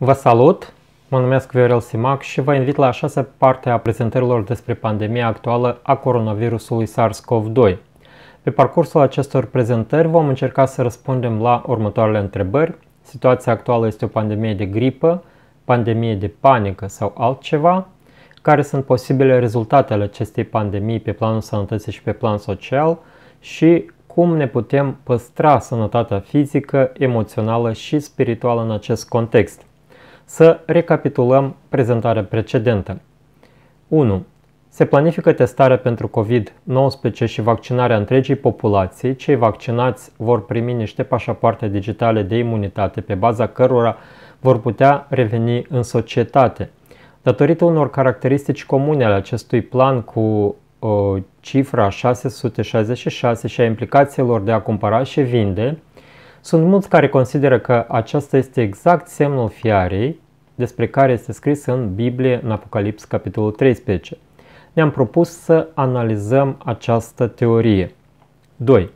Vă salut! Mă numesc Viorel Simac și vă invit la a șasea parte a prezentărilor despre pandemia actuală a coronavirusului SARS-CoV-2. Pe parcursul acestor prezentări vom încerca să răspundem la următoarele întrebări. Situația actuală este o pandemie de gripă, pandemie de panică sau altceva? Care sunt posibile rezultatele acestei pandemii pe planul sănătății și pe plan social? Și cum ne putem păstra sănătatea fizică, emoțională și spirituală în acest context? Să recapitulăm prezentarea precedentă. 1. Se planifică testarea pentru COVID-19 și vaccinarea întregii populații. Cei vaccinați vor primi niște pașapoarte digitale de imunitate pe baza cărora vor putea reveni în societate. Datorită unor caracteristici comune ale acestui plan cu o, uh, cifra 666 și a implicațiilor de a cumpăra și vinde, sunt mulți care consideră că aceasta este exact semnul fiarei despre care este scris în Biblie, în Apocalips, capitolul 13. Ne-am propus să analizăm această teorie. 2.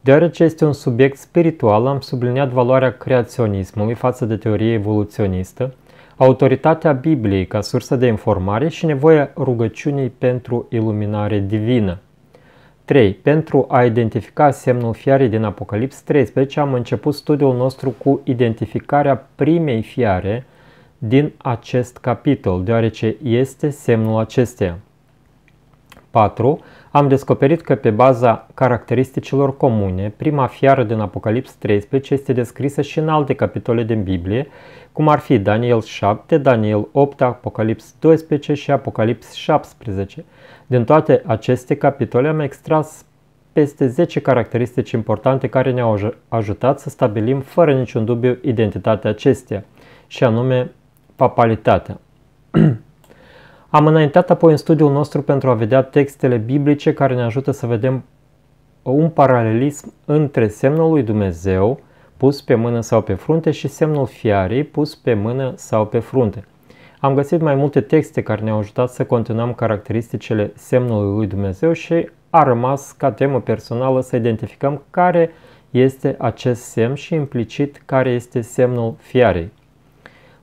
Deoarece este un subiect spiritual, am subliniat valoarea creaționismului față de teorie evoluționistă, autoritatea Bibliei ca sursă de informare și nevoia rugăciunii pentru iluminare divină. 3. Pentru a identifica semnul fiarei din Apocalips 13, am început studiul nostru cu identificarea primei fiare din acest capitol, deoarece este semnul acesteia. 4. Am descoperit că pe baza caracteristicilor comune, prima fiară din Apocalips 13 este descrisă și în alte capitole din Biblie, cum ar fi Daniel 7, Daniel 8, Apocalips 12 și Apocalips 17. Din toate aceste capitole am extras peste 10 caracteristici importante care ne-au ajutat să stabilim fără niciun dubiu identitatea acesteia, și anume papalitatea. Am înaintat apoi în studiul nostru pentru a vedea textele biblice care ne ajută să vedem un paralelism între semnul lui Dumnezeu pus pe mână sau pe frunte și semnul fiarei pus pe mână sau pe frunte. Am găsit mai multe texte care ne-au ajutat să continuăm caracteristicile semnului lui Dumnezeu și a rămas ca temă personală să identificăm care este acest semn și implicit care este semnul fiarei.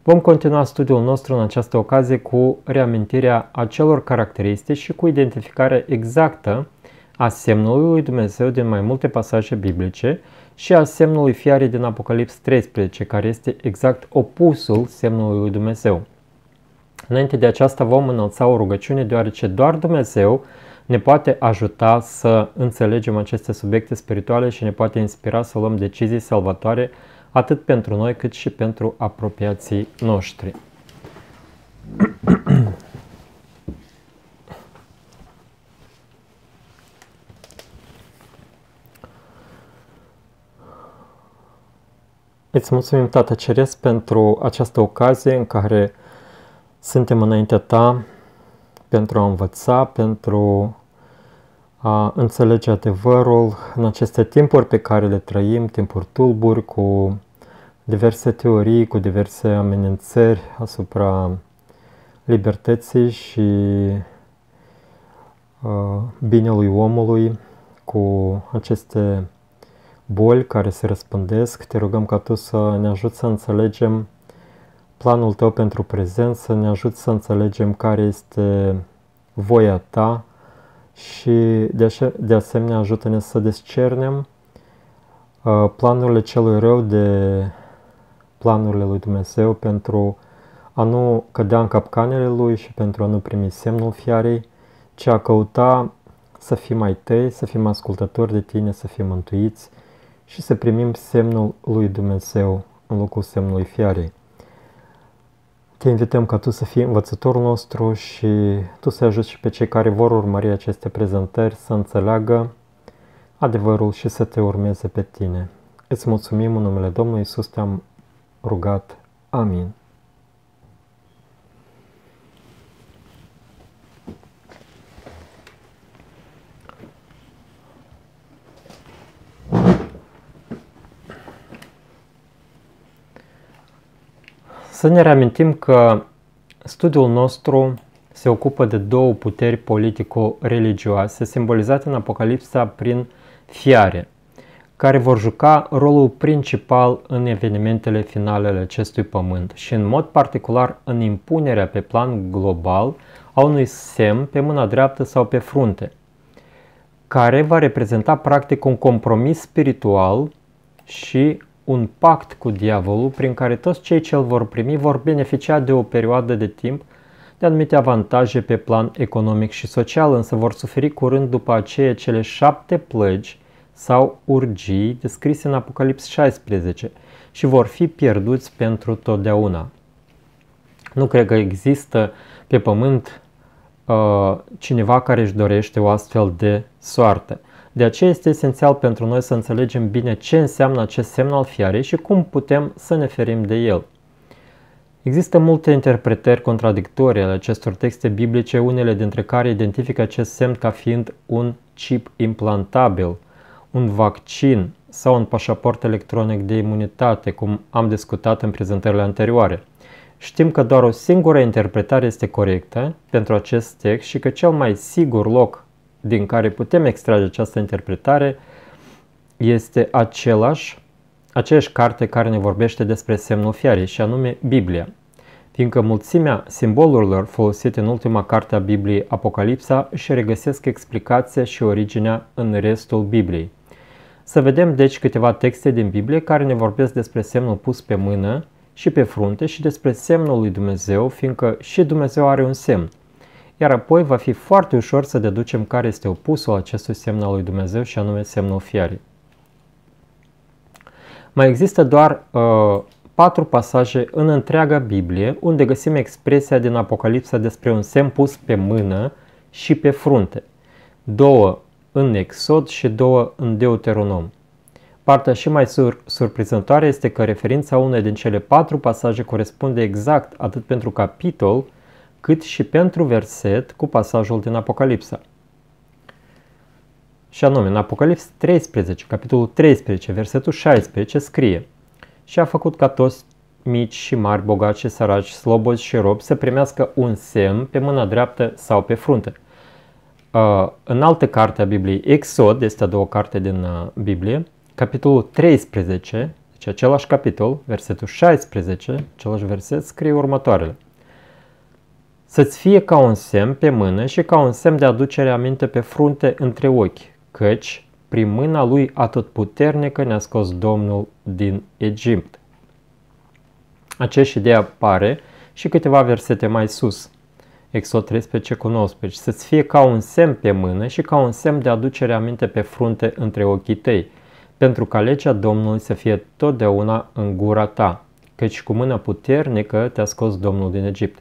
Vom continua studiul nostru în această ocazie cu reamintirea acelor caracteristici și cu identificarea exactă a semnului lui Dumnezeu din mai multe pasaje biblice și a semnului fiarei din Apocalips 13, care este exact opusul semnului lui Dumnezeu. Înainte de aceasta vom înălța o rugăciune, deoarece doar Dumnezeu ne poate ajuta să înțelegem aceste subiecte spirituale și ne poate inspira să luăm decizii salvatoare atât pentru noi cât și pentru apropiații noștri. Îți mulțumim, Tată Ceresc, pentru această ocazie în care suntem înaintea Ta pentru a învăța, pentru a înțelege adevărul în aceste timpuri pe care le trăim, timpuri tulburi, cu diverse teorii cu diverse amenințări asupra libertății și uh, binelui omului cu aceste boli care se răspândesc. Te rugăm ca tu să ne ajut să înțelegem planul tău pentru prezent, să ne ajut să înțelegem care este voia ta și de, de asemenea ajută-ne să descernem uh, planurile celui rău de planurile lui Dumnezeu pentru a nu cădea în capcanele lui și pentru a nu primi semnul fiarei, ci a căuta să fim mai tăi, să fim ascultători de tine, să fim mântuiți și să primim semnul lui Dumnezeu în locul semnului fiarei. Te invităm ca tu să fii învățătorul nostru și tu să ajuți și pe cei care vor urmări aceste prezentări să înțeleagă adevărul și să te urmeze pe tine. Îți mulțumim în numele Domnului Iisus, te-am rugat. Amin. Să ne reamintim că studiul nostru se ocupă de două puteri politico-religioase simbolizate în Apocalipsa prin fiare – care vor juca rolul principal în evenimentele finale ale acestui pământ și în mod particular în impunerea pe plan global a unui semn pe mâna dreaptă sau pe frunte, care va reprezenta practic un compromis spiritual și un pact cu diavolul prin care toți cei ce îl vor primi vor beneficia de o perioadă de timp de anumite avantaje pe plan economic și social, însă vor suferi curând după aceea cele șapte plăgi sau urgii descrise în Apocalips 16 și vor fi pierduți pentru totdeauna. Nu cred că există pe pământ uh, cineva care își dorește o astfel de soartă. De aceea este esențial pentru noi să înțelegem bine ce înseamnă acest semn al fiarei și cum putem să ne ferim de el. Există multe interpretări contradictorii ale acestor texte biblice, unele dintre care identifică acest semn ca fiind un chip implantabil, un vaccin sau un pașaport electronic de imunitate, cum am discutat în prezentările anterioare. Știm că doar o singură interpretare este corectă pentru acest text și că cel mai sigur loc din care putem extrage această interpretare este același, aceeași carte care ne vorbește despre semnul fiarei și anume Biblia, fiindcă mulțimea simbolurilor folosite în ultima carte a Bibliei, Apocalipsa, și regăsesc explicația și originea în restul Bibliei. Să vedem deci câteva texte din Biblie care ne vorbesc despre semnul pus pe mână și pe frunte și despre semnul lui Dumnezeu, fiindcă și Dumnezeu are un semn. Iar apoi va fi foarte ușor să deducem care este opusul acestui semn al lui Dumnezeu și anume semnul fiarii. Mai există doar uh, patru pasaje în întreaga Biblie unde găsim expresia din Apocalipsa despre un semn pus pe mână și pe frunte. Două în Exod și două în Deuteronom. Partea și mai sur- surprinzătoare este că referința unei din cele patru pasaje corespunde exact atât pentru capitol, cât și pentru verset cu pasajul din Apocalipsa. Și anume, în Apocalips 13, capitolul 13, versetul 16, scrie Și a făcut ca toți mici și mari, bogați și săraci, slobozi și robi să primească un semn pe mâna dreaptă sau pe frunte – Uh, în altă carte a Bibliei, Exod, este a doua carte din uh, Biblie, capitolul 13, deci același capitol, versetul 16, același verset, scrie următoarele. Să-ți fie ca un semn pe mână și ca un semn de aducere aminte pe frunte între ochi, căci prin mâna lui atotputernică ne-a scos Domnul din Egipt. Aceeași idee apare și câteva versete mai sus – Exod 13 cu 19, să-ți fie ca un semn pe mână și ca un semn de aducere aminte pe frunte între ochii tăi, pentru ca legea Domnului să fie totdeauna în gura ta, căci cu mână puternică te-a scos Domnul din Egipt.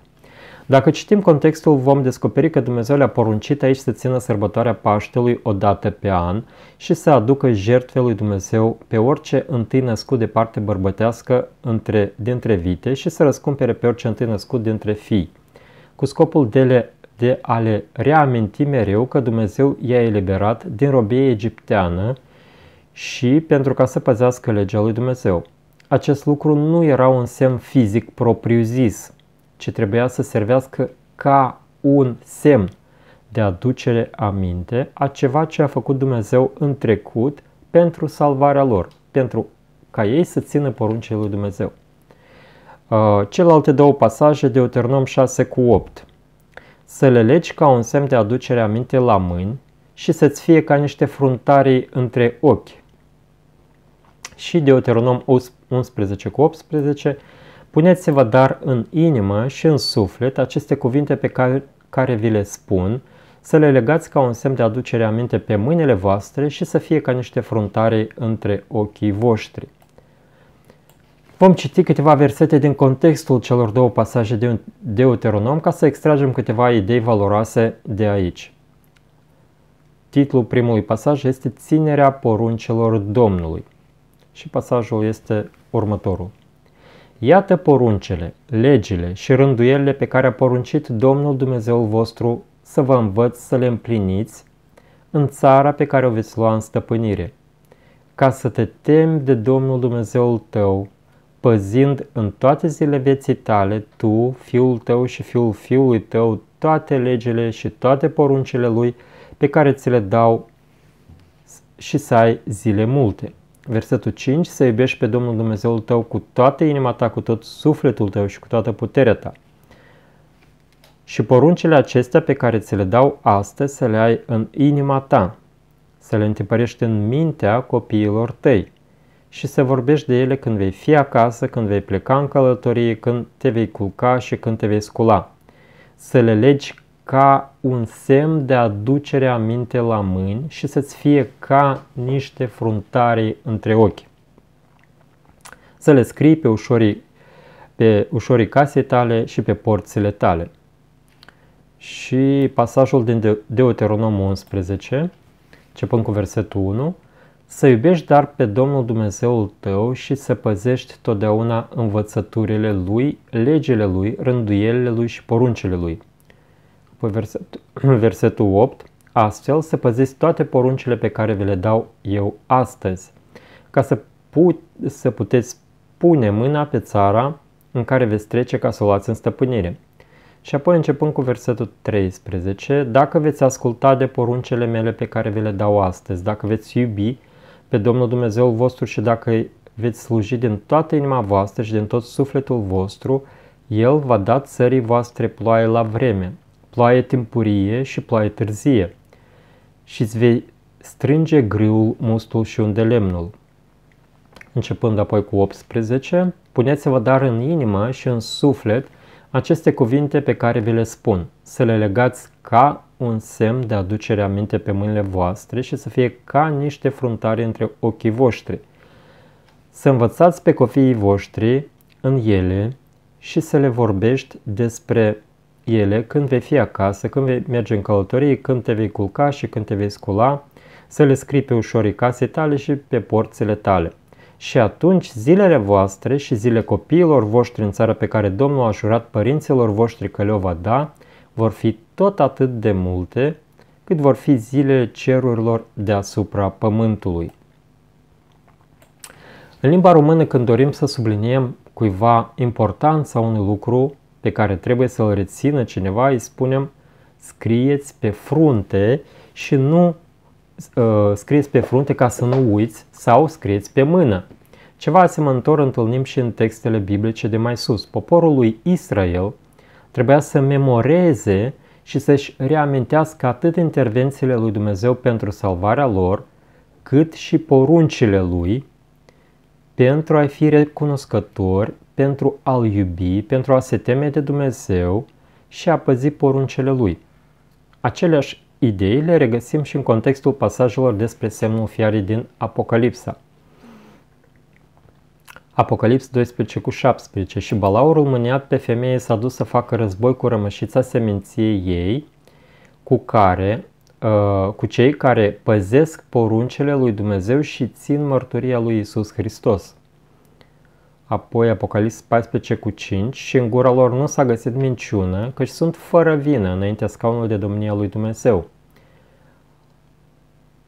Dacă citim contextul, vom descoperi că Dumnezeu le-a poruncit aici să țină sărbătoarea Paștelui o dată pe an și să aducă jertfe lui Dumnezeu pe orice întâi născut de parte bărbătească între, dintre vite și să răscumpere pe orice întâi născut dintre fii cu scopul de, le, de a le reaminti mereu că Dumnezeu i-a eliberat din robie egipteană și pentru ca să păzească legea lui Dumnezeu. Acest lucru nu era un semn fizic propriu-zis, ci trebuia să servească ca un semn de aducere aminte a ceva ce a făcut Dumnezeu în trecut pentru salvarea lor, pentru ca ei să țină poruncile lui Dumnezeu. Uh, celelalte două pasaje Deuteronom 6 cu 8. Să le legi ca un semn de aducere aminte la mâini și să-ți fie ca niște fruntarii între ochi. Și Deuteronom 11 cu 18. Puneți-vă dar în inimă și în suflet aceste cuvinte pe care, care vi le spun, să le legați ca un semn de aducere aminte pe mâinile voastre și să fie ca niște fruntare între ochii voștri. Vom citi câteva versete din contextul celor două pasaje de Deuteronom ca să extragem câteva idei valoroase de aici. Titlul primului pasaj este Ținerea poruncelor Domnului și pasajul este următorul. Iată poruncele, legile și rânduielile pe care a poruncit Domnul Dumnezeul vostru să vă învăț să le împliniți în țara pe care o veți lua în stăpânire, ca să te temi de Domnul Dumnezeul tău păzind în toate zile vieții tale, tu, fiul tău și fiul fiului tău, toate legile și toate poruncile lui pe care ți le dau și să ai zile multe. Versetul 5. Să iubești pe Domnul Dumnezeul tău cu toată inima ta, cu tot sufletul tău și cu toată puterea ta. Și poruncile acestea pe care ți le dau astăzi să le ai în inima ta, să le întipărești în mintea copiilor tăi și să vorbești de ele când vei fi acasă, când vei pleca în călătorie, când te vei culca și când te vei scula. Să le legi ca un semn de aducere a minte la mâini și să-ți fie ca niște fruntarii între ochi. Să le scrii pe ușorii, pe ușorii casei tale și pe porțile tale. Și pasajul din Deuteronom 11, începând cu versetul 1, să iubești dar pe Domnul Dumnezeul tău și să păzești totdeauna învățăturile Lui, legile Lui, rânduielile Lui și poruncile Lui. Apoi versetul, versetul 8. Astfel să păzești toate poruncile pe care vi le dau eu astăzi, ca să, put, să puteți pune mâna pe țara în care veți trece ca să o luați în stăpânire. Și apoi începând cu versetul 13, dacă veți asculta de poruncele mele pe care vi le dau astăzi, dacă veți iubi pe Domnul Dumnezeu vostru și dacă veți sluji din toată inima voastră și din tot sufletul vostru, El va da țării voastre ploaie la vreme, ploaie timpurie și ploaie târzie, și îți vei strânge grâul, mustul și unde lemnul. Începând apoi cu 18, puneți-vă dar în inimă și în suflet aceste cuvinte pe care vi le spun, să le legați ca un semn de aducere a minte pe mâinile voastre și să fie ca niște fruntare între ochii voștri. Să învățați pe copiii voștri în ele și să le vorbești despre ele când vei fi acasă, când vei merge în călătorie, când te vei culca și când te vei scula, să le scrii pe ușorii casei tale și pe porțile tale. Și atunci zilele voastre și zile copiilor voștri în țara pe care Domnul a jurat părinților voștri că le-o va da, vor fi tot atât de multe cât vor fi zilele cerurilor deasupra pământului. În limba română, când dorim să subliniem cuiva importanța unui lucru pe care trebuie să-l rețină cineva, îi spunem scrieți pe frunte și nu uh, scrieți pe frunte ca să nu uiți sau scrieți pe mână. Ceva asemănător întâlnim și în textele biblice de mai sus. Poporul lui Israel Trebuia să memoreze și să-și reamintească atât intervențiile lui Dumnezeu pentru salvarea lor, cât și poruncile lui, pentru a fi recunoscători, pentru a-L iubi, pentru a se teme de Dumnezeu și a păzi poruncele lui. Aceleași idei le regăsim și în contextul pasajelor despre semnul fiarii din Apocalipsa. Apocalips 12 cu 17 Și balaurul mâniat pe femeie s-a dus să facă război cu rămășița seminției ei, cu care uh, cu cei care păzesc poruncele lui Dumnezeu și țin mărturia lui Isus Hristos. Apoi Apocalips 14 cu 5 și în gura lor nu s-a găsit minciună, căci sunt fără vină înaintea scaunului de domnia lui Dumnezeu.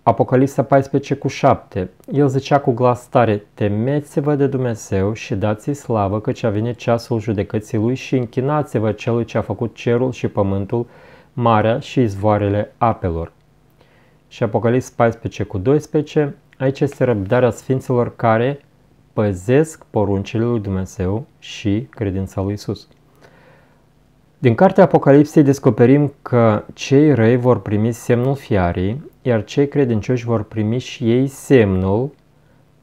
Apocalipsa 14 cu 7. El zicea cu glas tare, temeți-vă de Dumnezeu și dați-i slavă căci a venit ceasul judecății lui și închinați-vă celui ce a făcut cerul și pământul, marea și izvoarele apelor. Și Apocalipsa 14 cu 12. Aici este răbdarea sfinților care păzesc poruncile lui Dumnezeu și credința lui Isus. Din cartea Apocalipsei descoperim că cei răi vor primi semnul fiarei, iar cei credincioși vor primi și ei semnul,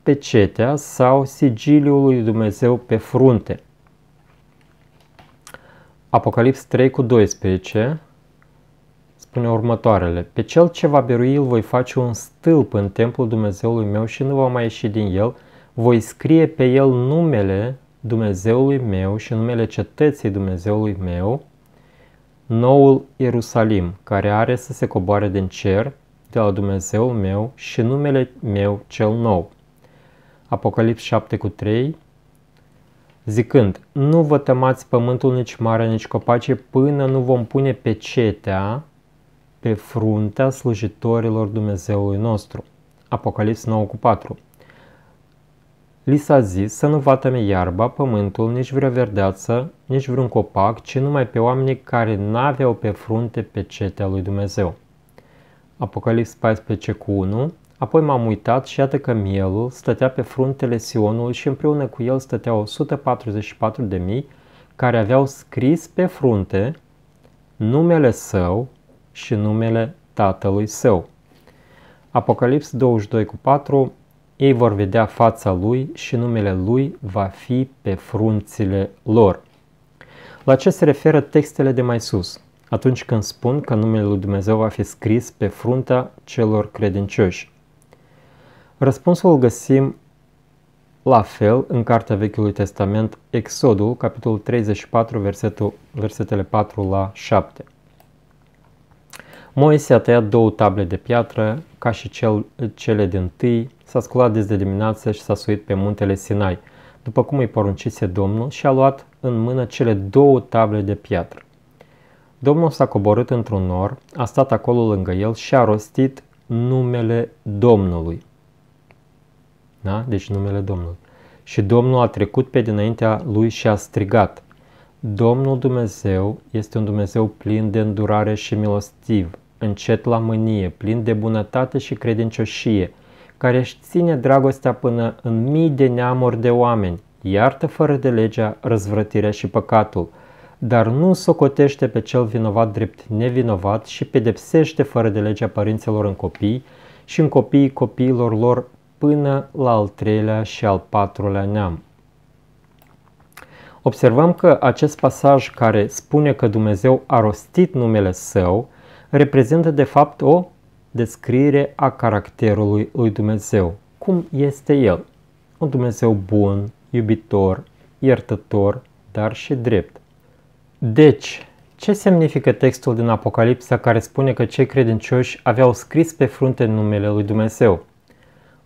pecetea sau sigiliul lui Dumnezeu pe frunte. Apocalips 3 cu 12 spune următoarele. Pe cel ce va berui, îl voi face un stâlp în templul Dumnezeului meu și nu va mai ieși din el. Voi scrie pe el numele Dumnezeului meu și numele cetății Dumnezeului meu, noul Ierusalim, care are să se coboare din cer de la Dumnezeu meu și numele meu cel nou. Apocalips 7 cu 3 Zicând, nu vă tămați pământul, nici mare, nici copace, până nu vom pune pecetea pe fruntea slujitorilor Dumnezeului nostru. Apocalips 9 cu 4 Li s-a zis să nu vatăme iarba, pământul, nici vreo verdeață, nici vreun copac, ci numai pe oamenii care n-aveau pe frunte pecetea lui Dumnezeu. Apocalips 14 cu 1, apoi m-am uitat și iată că mielul stătea pe fruntele Sionului și împreună cu el stăteau 144 de mii care aveau scris pe frunte numele său și numele tatălui său. Apocalips 22 cu 4, ei vor vedea fața lui și numele lui va fi pe frunțile lor. La ce se referă textele de mai sus? atunci când spun că numele lui Dumnezeu va fi scris pe frunta celor credincioși? Răspunsul îl găsim la fel în Cartea Vechiului Testament, Exodul, capitolul 34, versetul, versetele 4 la 7. Moise a tăiat două table de piatră, ca și cel, cele din tâi, s-a sculat de dimineață și s-a suit pe muntele Sinai, după cum îi poruncise Domnul și a luat în mână cele două table de piatră. Domnul s-a coborât într-un nor, a stat acolo lângă el și a rostit numele Domnului. Da? Deci numele Domnului. Și Domnul a trecut pe dinaintea lui și a strigat. Domnul Dumnezeu este un Dumnezeu plin de îndurare și milostiv, încet la mânie, plin de bunătate și credincioșie, care își ține dragostea până în mii de neamuri de oameni, iartă fără de legea, răzvrătirea și păcatul – dar nu socotește pe cel vinovat drept nevinovat și pedepsește fără de legea părinților în copii și în copiii copiilor lor până la al treilea și al patrulea neam. Observăm că acest pasaj care spune că Dumnezeu a rostit numele său reprezintă de fapt o descriere a caracterului lui Dumnezeu. Cum este El? Un Dumnezeu bun, iubitor, iertător, dar și drept. Deci, ce semnifică textul din Apocalipsa care spune că cei credincioși aveau scris pe frunte numele lui Dumnezeu?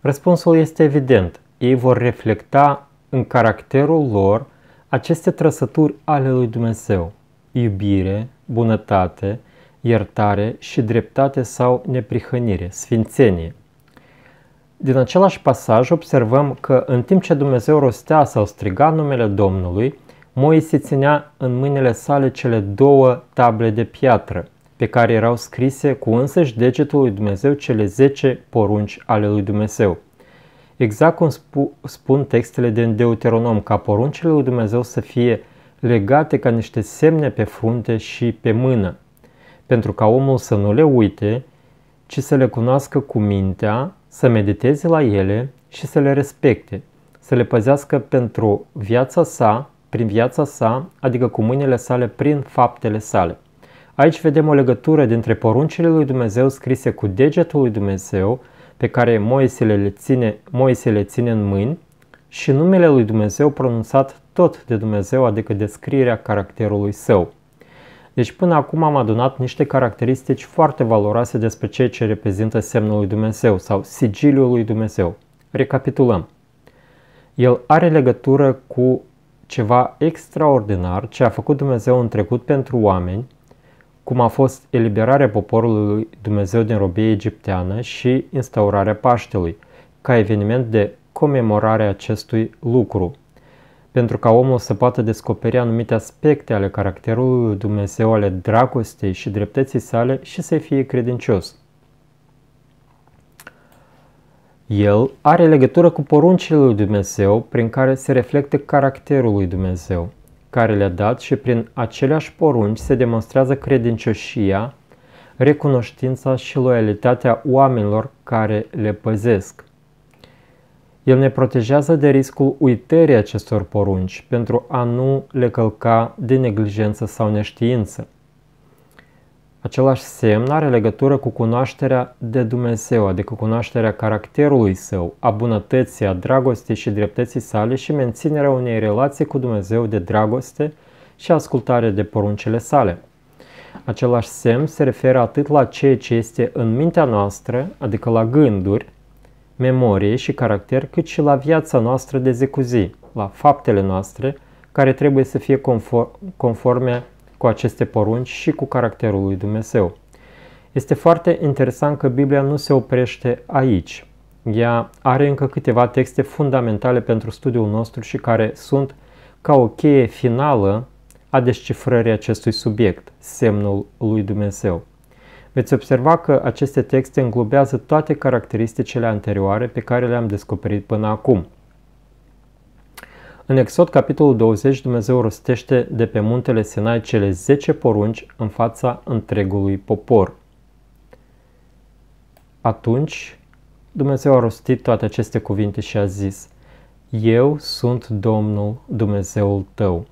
Răspunsul este evident. Ei vor reflecta în caracterul lor aceste trăsături ale lui Dumnezeu. Iubire, bunătate, iertare și dreptate sau neprihănire, sfințenie. Din același pasaj observăm că în timp ce Dumnezeu rostea sau striga numele Domnului, Moise ținea în mâinile sale cele două table de piatră, pe care erau scrise cu însăși degetul lui Dumnezeu cele 10 porunci ale lui Dumnezeu. Exact cum spu- spun textele din Deuteronom, ca poruncile lui Dumnezeu să fie legate ca niște semne pe frunte și pe mână, pentru ca omul să nu le uite, ci să le cunoască cu mintea, să mediteze la ele și să le respecte, să le păzească pentru viața sa prin viața sa, adică cu mâinile sale prin faptele sale. Aici vedem o legătură dintre poruncile lui Dumnezeu scrise cu degetul lui Dumnezeu, pe care Moise le ține, Moise le ține în mâini, și numele lui Dumnezeu pronunțat tot de Dumnezeu, adică descrierea caracterului său. Deci până acum am adunat niște caracteristici foarte valoroase despre ceea ce reprezintă semnul lui Dumnezeu sau sigiliul lui Dumnezeu. Recapitulăm. El are legătură cu ceva extraordinar ce a făcut Dumnezeu în trecut pentru oameni, cum a fost eliberarea poporului Dumnezeu din robie egipteană și instaurarea Paștelui, ca eveniment de comemorare a acestui lucru, pentru ca omul să poată descoperi anumite aspecte ale caracterului Dumnezeu, ale dragostei și dreptății sale și să fie credincios. El are legătură cu poruncile lui Dumnezeu prin care se reflectă caracterul lui Dumnezeu, care le-a dat și prin aceleași porunci se demonstrează credincioșia, recunoștința și loialitatea oamenilor care le păzesc. El ne protejează de riscul uitării acestor porunci pentru a nu le călca de neglijență sau neștiință. Același semn are legătură cu cunoașterea de Dumnezeu, adică cunoașterea caracterului său, a bunătății, a dragostei și dreptății sale și menținerea unei relații cu Dumnezeu de dragoste și ascultare de poruncele sale. Același semn se referă atât la ceea ce este în mintea noastră, adică la gânduri, memorie și caracter, cât și la viața noastră de zi cu zi, la faptele noastre, care trebuie să fie conform, conforme cu aceste porunci și cu caracterul lui Dumnezeu. Este foarte interesant că Biblia nu se oprește aici. Ea are încă câteva texte fundamentale pentru studiul nostru și care sunt ca o cheie finală a descifrării acestui subiect, semnul lui Dumnezeu. Veți observa că aceste texte înglobează toate caracteristicile anterioare pe care le-am descoperit până acum – în Exod, capitolul 20, Dumnezeu rostește de pe muntele Sinai cele 10 porunci în fața întregului popor. Atunci, Dumnezeu a rostit toate aceste cuvinte și a zis, Eu sunt Domnul Dumnezeul tău,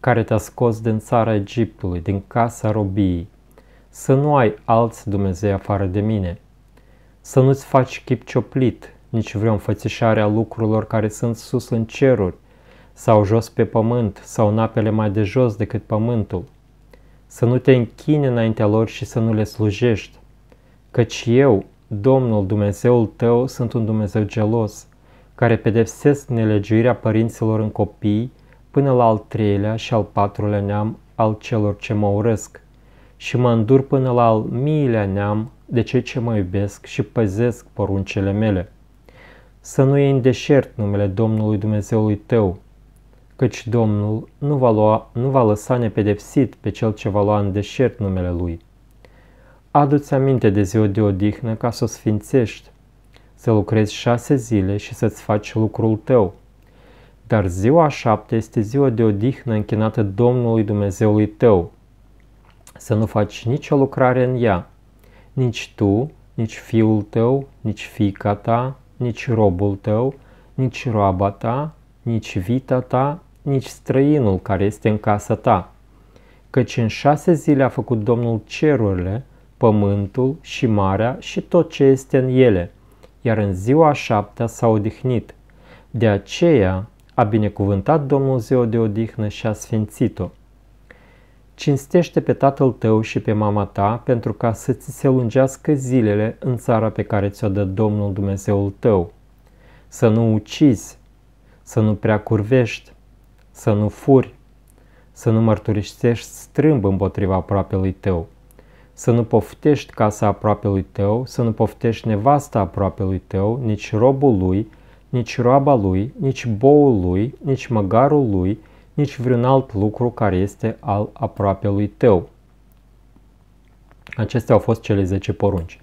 care te-a scos din țara Egiptului, din casa robiei. Să nu ai alți Dumnezei afară de mine. Să nu-ți faci chip cioplit, nici vreo înfățișare a lucrurilor care sunt sus în ceruri, sau jos pe pământ, sau în apele mai de jos decât pământul. Să nu te închini înaintea lor și să nu le slujești, căci eu, Domnul Dumnezeul tău, sunt un Dumnezeu gelos, care pedepsesc nelegiuirea părinților în copii până la al treilea și al patrulea neam al celor ce mă urăsc și mă îndur până la al miilea neam de cei ce mă iubesc și păzesc poruncele mele. Să nu iei în deșert numele Domnului Dumnezeului tău, căci Domnul nu va, lua, nu va lăsa nepedepsit pe cel ce va lua în deșert numele Lui. Adu-ți aminte de ziua de odihnă ca să o sfințești, să lucrezi șase zile și să-ți faci lucrul tău. Dar ziua șapte este ziua de odihnă închinată Domnului Dumnezeului tău. Să nu faci nicio lucrare în ea, nici tu, nici fiul tău, nici fiica ta, nici robul tău, nici roaba ta, nici vita ta, nici străinul care este în casa ta. Căci în șase zile a făcut Domnul cerurile, pământul și marea și tot ce este în ele, iar în ziua a șaptea s-a odihnit. De aceea a binecuvântat Domnul ziua de odihnă și a sfințit-o. Cinstește pe tatăl tău și pe mama ta pentru ca să ți se lungească zilele în țara pe care ți-o dă Domnul Dumnezeul tău. Să nu ucizi, să nu prea curvești, să nu furi, să nu mărturisești strâmb împotriva aproapelui tău, să nu poftești casa aproapelui tău, să nu poftești nevasta aproapelui tău, nici robul lui, nici roaba lui, nici boul lui, nici măgarul lui, nici vreun alt lucru care este al aproapelui tău. Acestea au fost cele 10 porunci.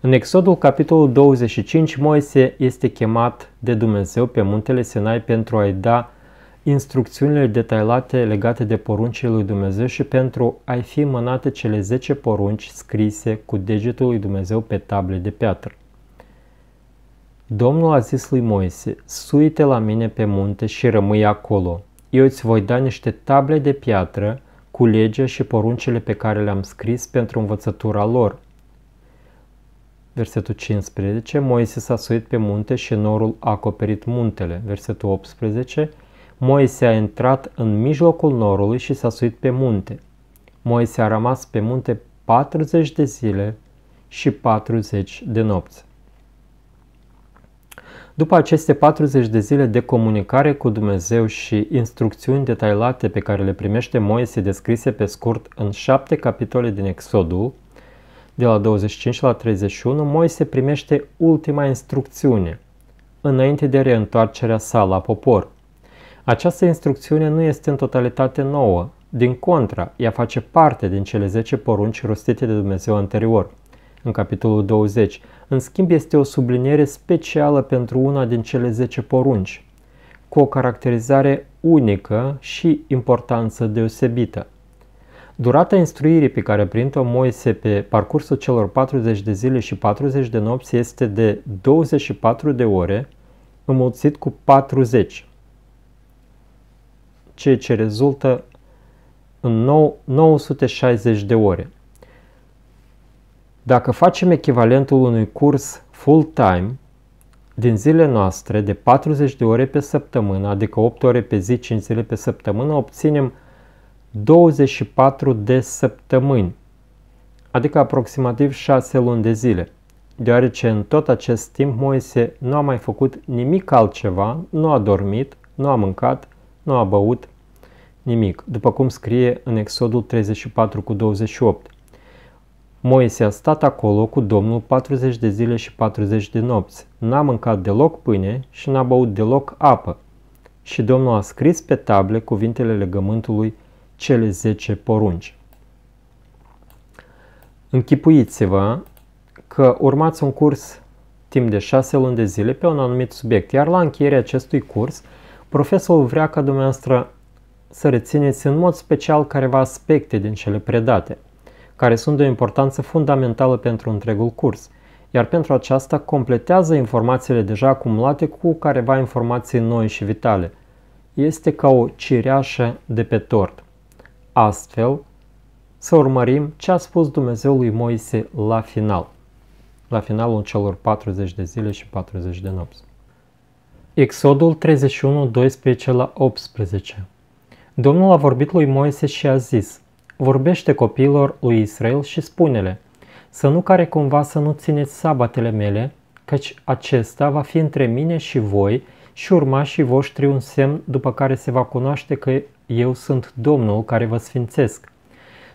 În Exodul, capitolul 25, Moise este chemat de Dumnezeu pe muntele Sinai pentru a-i da instrucțiunile detailate legate de poruncile lui Dumnezeu și pentru a-i fi mânate cele 10 porunci scrise cu degetul lui Dumnezeu pe table de piatră. Domnul a zis lui Moise, suite la mine pe munte și rămâi acolo. Eu îți voi da niște table de piatră cu legea și poruncile pe care le-am scris pentru învățătura lor – Versetul 15. Moise s-a suit pe munte și norul a acoperit muntele. Versetul 18. Moise a intrat în mijlocul norului și s-a suit pe munte. Moise a rămas pe munte 40 de zile și 40 de nopți. După aceste 40 de zile de comunicare cu Dumnezeu și instrucțiuni detailate pe care le primește Moise descrise pe scurt în șapte capitole din Exodul, de la 25 la 31, Moise primește ultima instrucțiune, înainte de reîntoarcerea sa la popor. Această instrucțiune nu este în totalitate nouă, din contra, ea face parte din cele 10 porunci rostite de Dumnezeu anterior, în capitolul 20. În schimb, este o subliniere specială pentru una din cele 10 porunci, cu o caracterizare unică și importanță deosebită. Durata instruirii pe care printr o Moise pe parcursul celor 40 de zile și 40 de nopți este de 24 de ore înmulțit cu 40, ceea ce rezultă în 960 de ore. Dacă facem echivalentul unui curs full-time din zile noastre de 40 de ore pe săptămână, adică 8 ore pe zi, 5 zile pe săptămână, obținem 1.000 24 de săptămâni, adică aproximativ 6 luni de zile, deoarece în tot acest timp Moise nu a mai făcut nimic altceva, nu a dormit, nu a mâncat, nu a băut, nimic, după cum scrie în Exodul 34 cu 28. Moise a stat acolo cu Domnul 40 de zile și 40 de nopți, n-a mâncat deloc pâine și n-a băut deloc apă. Și Domnul a scris pe table cuvintele legământului cele 10 porunci. Închipuiți-vă că urmați un curs timp de 6 luni de zile pe un anumit subiect, iar la încheierea acestui curs, profesorul vrea ca dumneavoastră să rețineți în mod special careva aspecte din cele predate, care sunt de o importanță fundamentală pentru întregul curs, iar pentru aceasta completează informațiile deja acumulate cu careva informații noi și vitale. Este ca o cireașă de pe tort. Astfel, să urmărim ce a spus Dumnezeu lui Moise la final, la finalul celor 40 de zile și 40 de nopți. Exodul 31, 12 la 18 Domnul a vorbit lui Moise și a zis, Vorbește copiilor lui Israel și spune-le, să nu care cumva să nu țineți sabatele mele, căci acesta va fi între mine și voi și urmașii voștri un semn după care se va cunoaște că eu sunt Domnul care vă sfințesc.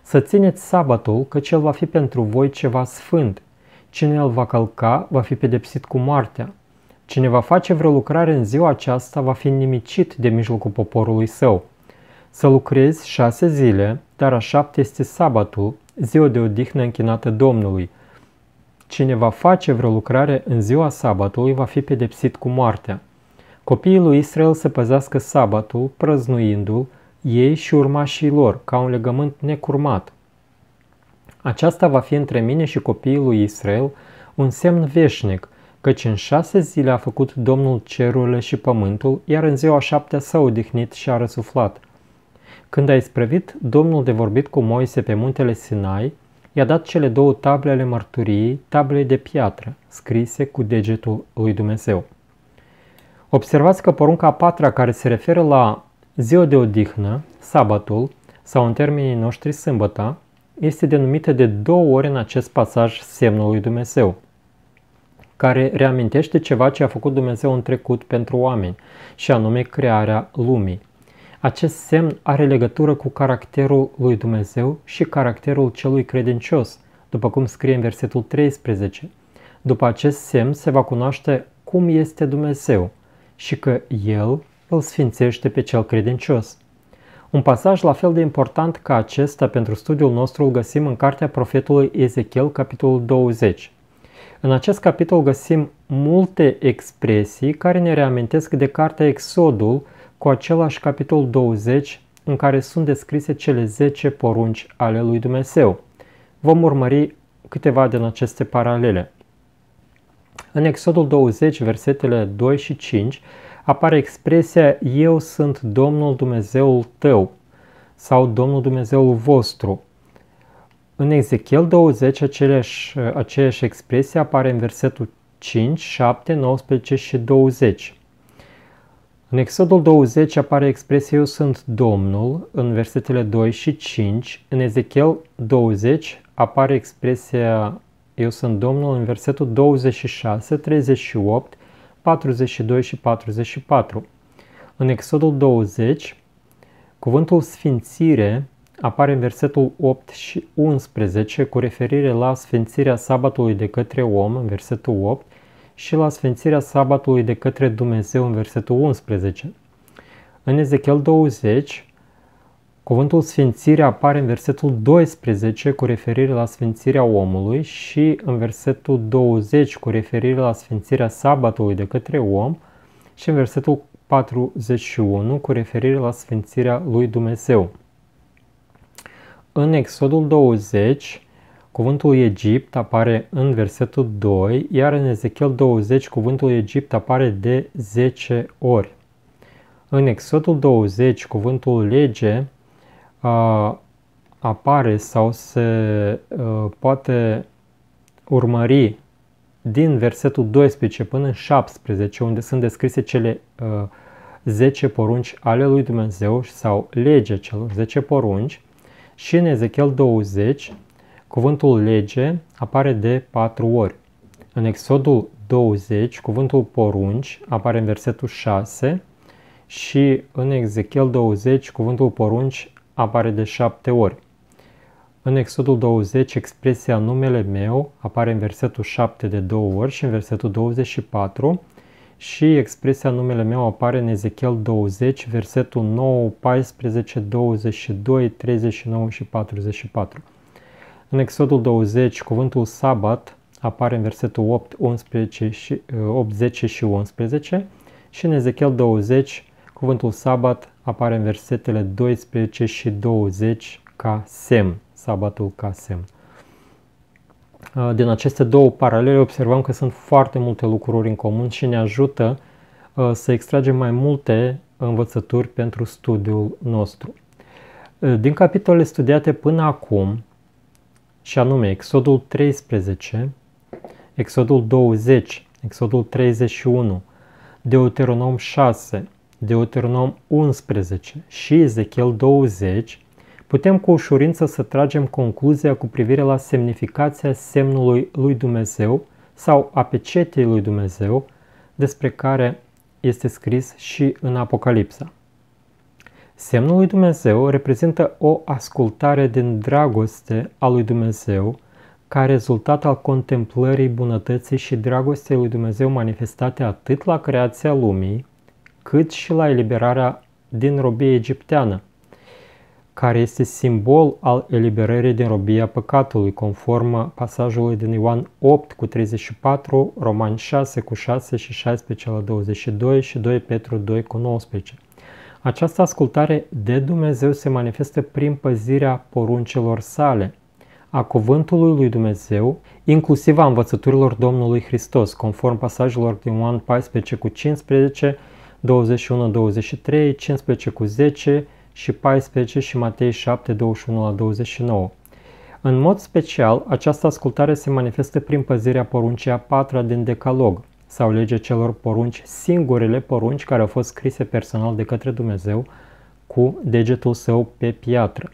Să țineți sabatul, că cel va fi pentru voi ceva sfânt. Cine îl va călca, va fi pedepsit cu moartea. Cine va face vreo lucrare în ziua aceasta, va fi nimicit de mijlocul poporului său. Să lucrezi șase zile, dar a șapte este sabatul, ziua de odihnă închinată Domnului. Cine va face vreo lucrare în ziua sabatului va fi pedepsit cu moartea. Copiii lui Israel să păzească sabatul, prăznuindu-l, ei și urmașii lor, ca un legământ necurmat. Aceasta va fi între mine și copiii lui Israel un semn veșnic, căci în șase zile a făcut Domnul cerurile și pământul, iar în ziua șaptea s-a odihnit și a răsuflat. Când a isprăvit Domnul de vorbit cu Moise pe muntele Sinai, i-a dat cele două table ale mărturiei, table de piatră, scrise cu degetul lui Dumnezeu. Observați că porunca a patra care se referă la ziua de odihnă, sabatul, sau în termenii noștri sâmbăta, este denumită de două ori în acest pasaj semnul lui Dumnezeu, care reamintește ceva ce a făcut Dumnezeu în trecut pentru oameni, și anume crearea lumii. Acest semn are legătură cu caracterul lui Dumnezeu și caracterul celui credincios, după cum scrie în versetul 13. După acest semn se va cunoaște cum este Dumnezeu – și că El îl sfințește pe cel credincios. Un pasaj la fel de important ca acesta pentru studiul nostru îl găsim în cartea profetului Ezechiel, capitolul 20. În acest capitol găsim multe expresii care ne reamintesc de cartea Exodul cu același capitol 20 în care sunt descrise cele 10 porunci ale lui Dumnezeu. Vom urmări câteva din aceste paralele. În Exodul 20, versetele 2 și 5, apare expresia Eu sunt Domnul Dumnezeul tău sau Domnul Dumnezeul vostru. În Ezechiel 20, aceleași, aceeași expresie apare în versetul 5, 7, 19 și 20. În Exodul 20 apare expresia Eu sunt Domnul în versetele 2 și 5. În Ezechiel 20 apare expresia eu sunt Domnul în versetul 26, 38, 42 și 44. În Exodul 20, cuvântul sfințire apare în versetul 8 și 11 cu referire la sfințirea sabatului de către om în versetul 8 și la sfințirea sabatului de către Dumnezeu în versetul 11. În Ezechiel 20, Cuvântul sfințire apare în versetul 12 cu referire la sfințirea omului și în versetul 20 cu referire la sfințirea sabatului de către om și în versetul 41 cu referire la sfințirea lui Dumnezeu. În Exodul 20, cuvântul Egipt apare în versetul 2, iar în Ezechiel 20 cuvântul Egipt apare de 10 ori. În Exodul 20, cuvântul lege a, apare sau se ă, poate urmări din versetul 12 până în 17, unde sunt descrise cele uh, ă, 10 porunci ale lui Dumnezeu sau legea celor 10 porunci, și în Ezechiel 20, cuvântul lege apare de 4 ori. În Exodul 20, cuvântul porunci apare în versetul 6 și în Ezechiel 20, cuvântul porunci apare de șapte ori. În Exodul 20, expresia numele meu apare în versetul 7 de două ori și în versetul 24 și expresia numele meu apare în Ezechiel 20, versetul 9, 14, 22, 39 și 44. În Exodul 20, cuvântul sabat apare în versetul 8, 11 și, 8 uh, 10 și 11 și în Ezechiel 20, cuvântul sabat apare în versetele 12 și 20 ca semn, sabatul ca semn. Uh, din aceste două paralele observăm că sunt foarte multe lucruri în comun și ne ajută uh, să extragem mai multe învățături pentru studiul nostru. Uh, din capitolele studiate până acum, și anume Exodul 13, Exodul 20, Exodul 31, Deuteronom 6, Deuteronom 11 și Ezechiel 20, putem cu ușurință să tragem concluzia cu privire la semnificația semnului lui Dumnezeu sau a pecetei lui Dumnezeu, despre care este scris și în Apocalipsa. Semnul lui Dumnezeu reprezintă o ascultare din dragoste a lui Dumnezeu, ca rezultat al contemplării bunătății și dragostei lui Dumnezeu manifestate atât la creația lumii, cât și la eliberarea din robie egipteană, care este simbol al eliberării din robia păcatului, conform pasajului din Ioan 8 cu 34, Roman 6 cu 6 și 16 la 22 și 2 Petru 2 cu 19. Această ascultare de Dumnezeu se manifestă prin păzirea poruncelor sale, a cuvântului lui Dumnezeu, inclusiv a învățăturilor Domnului Hristos, conform pasajelor din Ioan 14 cu 15 21, 23, 15 cu 10 și 14 și Matei 7, 21 la 29. În mod special, această ascultare se manifestă prin păzirea poruncii a patra din Decalog, sau legea celor porunci, singurele porunci care au fost scrise personal de către Dumnezeu cu degetul său pe piatră.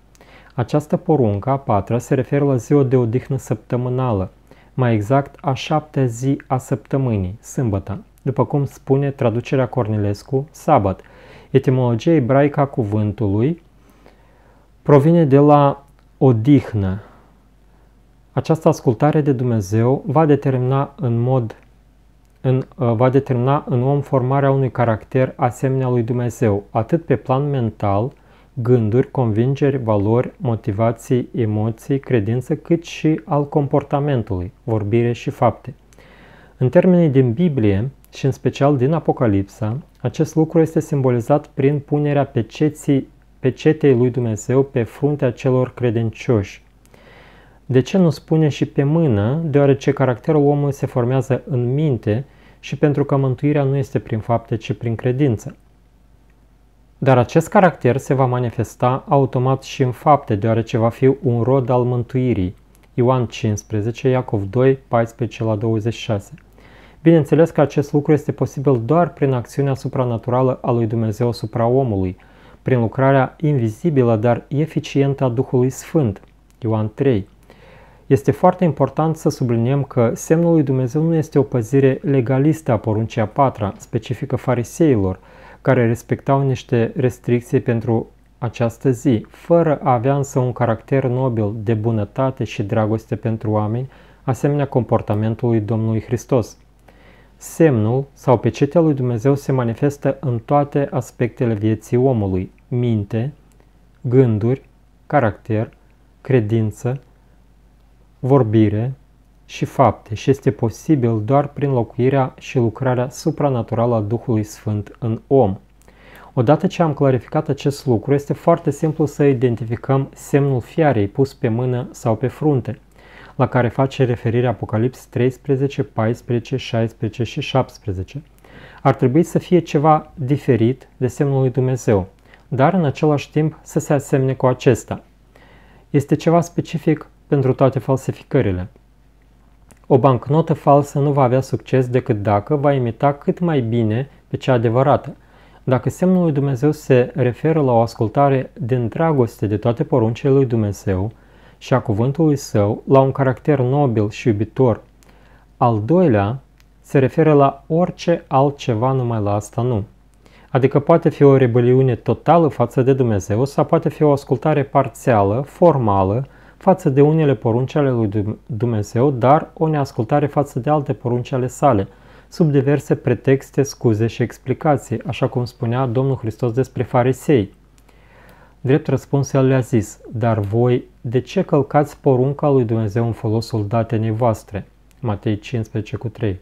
Această poruncă a patra se referă la ziua de odihnă săptămânală, mai exact a șaptea zi a săptămânii, sâmbătă după cum spune traducerea Cornilescu, sabat. Etimologia ebraică a cuvântului provine de la odihnă. Această ascultare de Dumnezeu va determina în mod în, uh, va determina în om formarea unui caracter asemenea lui Dumnezeu, atât pe plan mental, gânduri, convingeri, valori, motivații, emoții, credință, cât și al comportamentului, vorbire și fapte. În termenii din Biblie, și în special din Apocalipsa, acest lucru este simbolizat prin punerea peceții, pecetei lui Dumnezeu pe fruntea celor credincioși. De ce nu spune și pe mână, deoarece caracterul omului se formează în minte și pentru că mântuirea nu este prin fapte, ci prin credință. Dar acest caracter se va manifesta automat și în fapte, deoarece va fi un rod al mântuirii. Ioan 15, Iacov 2, 14 la 26. Bineînțeles că acest lucru este posibil doar prin acțiunea supranaturală a lui Dumnezeu asupra omului, prin lucrarea invizibilă, dar eficientă a Duhului Sfânt. Ioan 3. Este foarte important să subliniem că semnul lui Dumnezeu nu este o păzire legalistă a poruncii a patra, specifică fariseilor, care respectau niște restricții pentru această zi, fără a avea însă un caracter nobil de bunătate și dragoste pentru oameni, asemenea comportamentului Domnului Hristos. Semnul sau pecetea lui Dumnezeu se manifestă în toate aspectele vieții omului, minte, gânduri, caracter, credință, vorbire și fapte și este posibil doar prin locuirea și lucrarea supranaturală a Duhului Sfânt în om. Odată ce am clarificat acest lucru, este foarte simplu să identificăm semnul fiarei pus pe mână sau pe frunte – la care face referire Apocalips 13, 14, 16 și 17, ar trebui să fie ceva diferit de semnul lui Dumnezeu, dar în același timp să se asemne cu acesta. Este ceva specific pentru toate falsificările. O bancnotă falsă nu va avea succes decât dacă va imita cât mai bine pe cea adevărată. Dacă semnul lui Dumnezeu se referă la o ascultare din dragoste de toate poruncile lui Dumnezeu, și a cuvântului său la un caracter nobil și iubitor. Al doilea se referă la orice altceva numai la asta nu. Adică poate fi o rebeliune totală față de Dumnezeu sau poate fi o ascultare parțială, formală, față de unele porunci ale lui Dumnezeu, dar o neascultare față de alte porunci ale sale, sub diverse pretexte, scuze și explicații, așa cum spunea Domnul Hristos despre farisei. Drept răspuns el le-a zis, dar voi de ce călcați porunca lui Dumnezeu în folosul datenei voastre? Matei 15 cu 3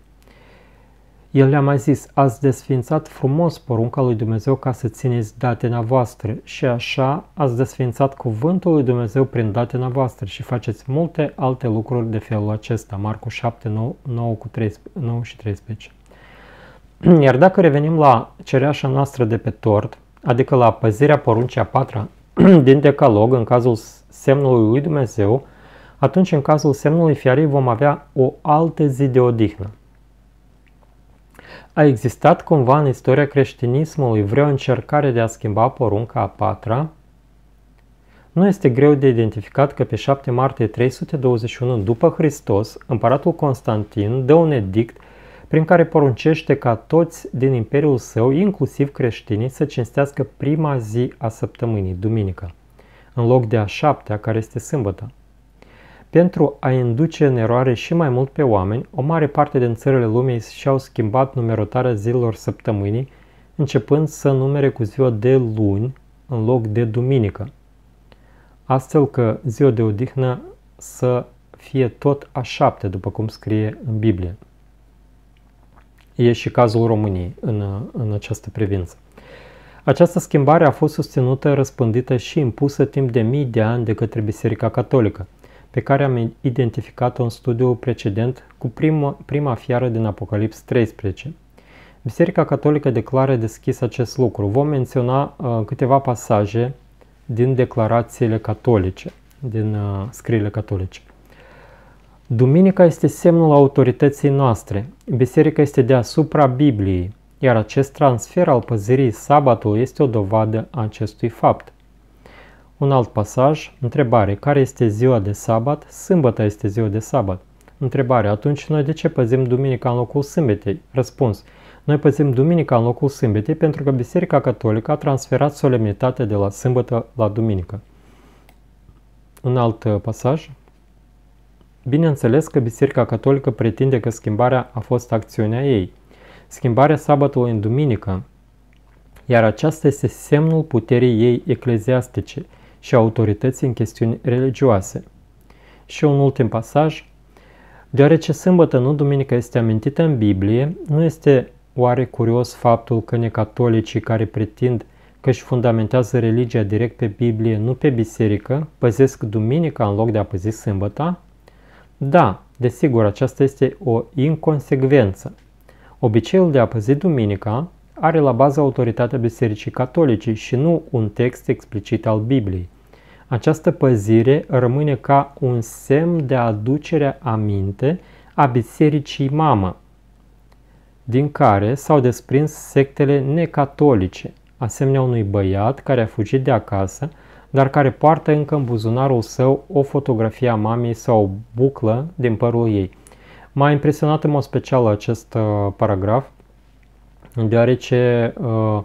el le-a mai zis, ați desfințat frumos porunca lui Dumnezeu ca să țineți datena voastră și așa ați desfințat cuvântul lui Dumnezeu prin datena voastră și faceți multe alte lucruri de felul acesta. Marcu 7, 9, 9, cu 13, 9 și 13. Iar dacă revenim la cereașa noastră de pe tort, adică la păzirea poruncii a patra din decalog în cazul semnului lui Dumnezeu, atunci în cazul semnului fiarei vom avea o altă zi de odihnă. A existat cumva în istoria creștinismului vreo încercare de a schimba porunca a patra? Nu este greu de identificat că pe 7 martie 321 după Hristos, împăratul Constantin dă un edict prin care poruncește ca toți din imperiul său, inclusiv creștinii, să cinstească prima zi a săptămânii, duminica, în loc de a șaptea, care este sâmbătă. Pentru a induce în eroare și mai mult pe oameni, o mare parte din țările lumii și-au schimbat numerotarea zilelor săptămânii, începând să numere cu ziua de luni în loc de duminică. Astfel că ziua de odihnă să fie tot a șapte, după cum scrie în Biblie e și cazul României în, în această privință. Această schimbare a fost susținută, răspândită și impusă timp de mii de ani de către Biserica Catolică, pe care am identificat-o în studiul precedent cu prima, prima fiară din Apocalips 13. Biserica Catolică declară deschis acest lucru. Vom menționa uh, câteva pasaje din declarațiile catolice, din uh, scrierile catolice. Duminica este semnul autorității noastre. Biserica este deasupra Bibliei, iar acest transfer al păzirii sabatului este o dovadă a acestui fapt. Un alt pasaj, întrebare, care este ziua de sabat? Sâmbătă este ziua de sabat. Întrebare, atunci noi de ce păzim duminica în locul sâmbetei? Răspuns, noi păzim duminica în locul sâmbetei pentru că Biserica Catolică a transferat solemnitatea de la sâmbătă la duminică. Un alt uh, pasaj, Bineînțeles că Biserica Catolică pretinde că schimbarea a fost acțiunea ei, schimbarea sabatului în duminică, iar aceasta este semnul puterii ei ecleziastice și autorității în chestiuni religioase. Și un ultim pasaj, deoarece sâmbătă, nu duminică, este amintită în Biblie, nu este oare curios faptul că necatolicii care pretind că își fundamentează religia direct pe Biblie, nu pe biserică, păzesc duminica în loc de a păzi sâmbăta? Da, desigur, aceasta este o inconsecvență. Obiceiul de a păzi duminica are la bază autoritatea Bisericii Catolice și nu un text explicit al Bibliei. Această păzire rămâne ca un semn de aducere aminte a Bisericii Mamă, din care s-au desprins sectele necatolice, asemenea unui băiat care a fugit de acasă dar care poartă încă în buzunarul său o fotografie a mamei sau o buclă din părul ei. M-a impresionat în mod special acest uh, paragraf, deoarece uh,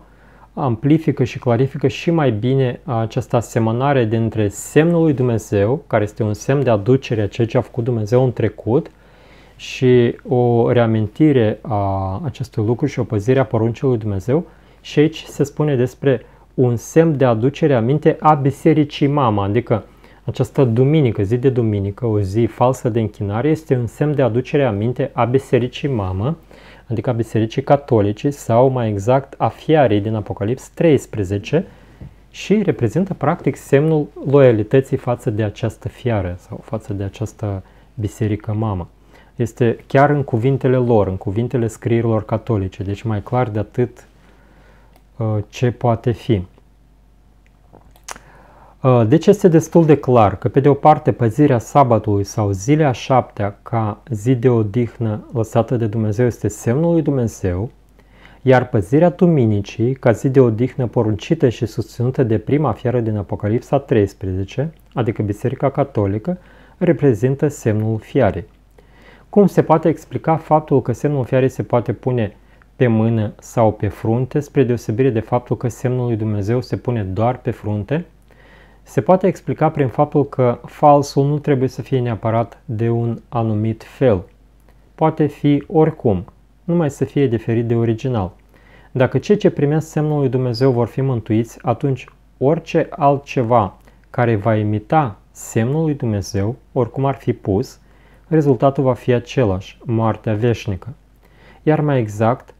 amplifică și clarifică și mai bine această asemănare dintre semnul lui Dumnezeu, care este un semn de aducere a ceea ce a făcut Dumnezeu în trecut, și o reamintire a acestui lucru și o păzire a poruncii lui Dumnezeu. Și aici se spune despre un semn de aducere aminte a Bisericii Mama, adică această duminică, zi de duminică, o zi falsă de închinare, este un semn de aducere aminte a Bisericii Mamă, adică a Bisericii Catolice sau mai exact a fiarei din Apocalips 13 și reprezintă practic semnul loialității față de această fiară sau față de această biserică mamă. Este chiar în cuvintele lor, în cuvintele scrierilor catolice, deci mai clar de atât Uh, ce poate fi. Uh, deci este destul de clar că, pe de o parte, păzirea sabatului sau zilei a șaptea ca zi de odihnă lăsată de Dumnezeu este semnul lui Dumnezeu, iar păzirea duminicii ca zi de odihnă poruncită și susținută de prima fiară din Apocalipsa 13, adică Biserica Catolică, reprezintă semnul fiarei. Cum se poate explica faptul că semnul fiarei se poate pune pe mână sau pe frunte, spre deosebire de faptul că semnul lui Dumnezeu se pune doar pe frunte, se poate explica prin faptul că falsul nu trebuie să fie neapărat de un anumit fel. Poate fi oricum, numai să fie diferit de original. Dacă cei ce primesc semnul lui Dumnezeu vor fi mântuiți, atunci orice altceva care va imita semnul lui Dumnezeu, oricum ar fi pus, rezultatul va fi același, moartea veșnică. Iar mai exact,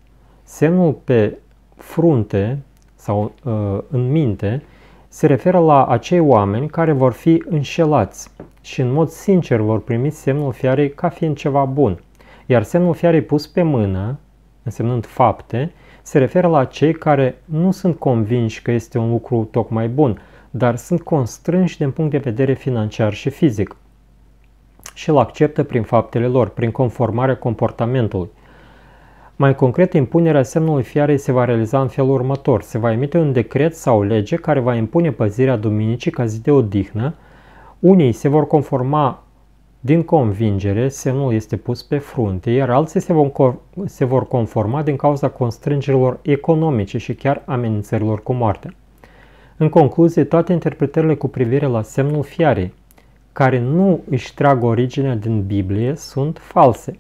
Semnul pe frunte sau uh, în minte se referă la acei oameni care vor fi înșelați și în mod sincer vor primi semnul fiarei ca fiind ceva bun. Iar semnul fiarei pus pe mână, însemnând fapte, se referă la cei care nu sunt convinși că este un lucru tocmai bun, dar sunt constrânși din punct de vedere financiar și fizic și îl acceptă prin faptele lor, prin conformarea comportamentului. Mai concret, impunerea semnului fiarei se va realiza în felul următor. Se va emite un decret sau lege care va impune păzirea duminicii ca zi de odihnă. Unii se vor conforma din convingere, semnul este pus pe frunte, iar alții se vor, se vor conforma din cauza constrângerilor economice și chiar amenințărilor cu moartea. În concluzie, toate interpretările cu privire la semnul fiarei, care nu își trag originea din Biblie, sunt false.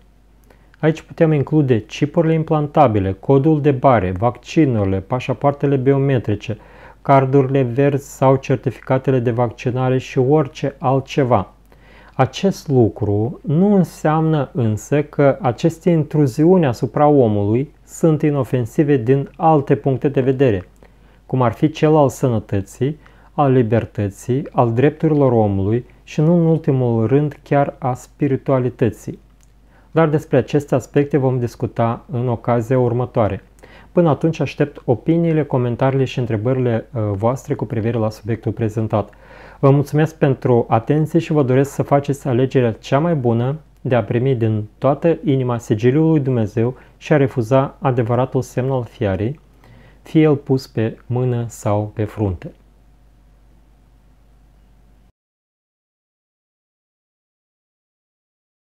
Aici putem include chipurile implantabile, codul de bare, vaccinurile, pașapoartele biometrice, cardurile verzi sau certificatele de vaccinare și orice altceva. Acest lucru nu înseamnă însă că aceste intruziuni asupra omului sunt inofensive din alte puncte de vedere, cum ar fi cel al sănătății, al libertății, al drepturilor omului și nu în ultimul rând chiar a spiritualității dar despre aceste aspecte vom discuta în ocazia următoare. Până atunci aștept opiniile, comentariile și întrebările uh, voastre cu privire la subiectul prezentat. Vă mulțumesc pentru atenție și vă doresc să faceți alegerea cea mai bună de a primi din toată inima sigiliul lui Dumnezeu și a refuza adevăratul semn al fiarei, fie el pus pe mână sau pe frunte.